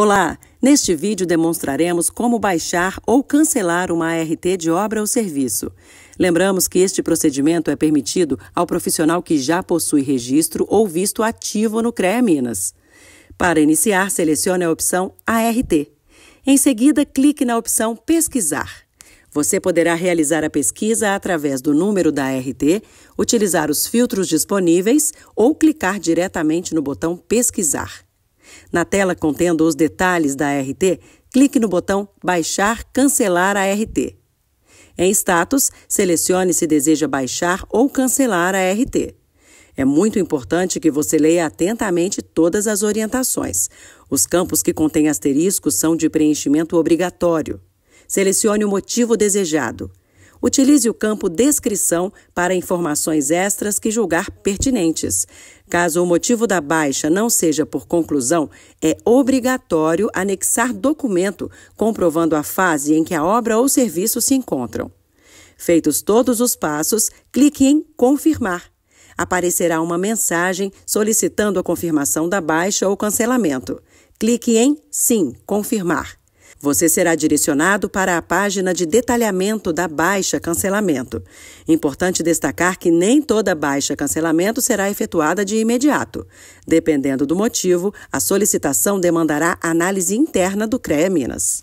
Olá! Neste vídeo demonstraremos como baixar ou cancelar uma ART de obra ou serviço. Lembramos que este procedimento é permitido ao profissional que já possui registro ou visto ativo no CREA Minas. Para iniciar, selecione a opção ART. Em seguida, clique na opção Pesquisar. Você poderá realizar a pesquisa através do número da ART, utilizar os filtros disponíveis ou clicar diretamente no botão Pesquisar. Na tela contendo os detalhes da RT, clique no botão Baixar, Cancelar a RT. Em Status, selecione se deseja baixar ou cancelar a RT. É muito importante que você leia atentamente todas as orientações. Os campos que contêm asteriscos são de preenchimento obrigatório. Selecione o motivo desejado utilize o campo Descrição para informações extras que julgar pertinentes. Caso o motivo da baixa não seja por conclusão, é obrigatório anexar documento comprovando a fase em que a obra ou serviço se encontram. Feitos todos os passos, clique em Confirmar. Aparecerá uma mensagem solicitando a confirmação da baixa ou cancelamento. Clique em Sim, confirmar. Você será direcionado para a página de detalhamento da baixa cancelamento. Importante destacar que nem toda baixa cancelamento será efetuada de imediato. Dependendo do motivo, a solicitação demandará análise interna do CREA Minas.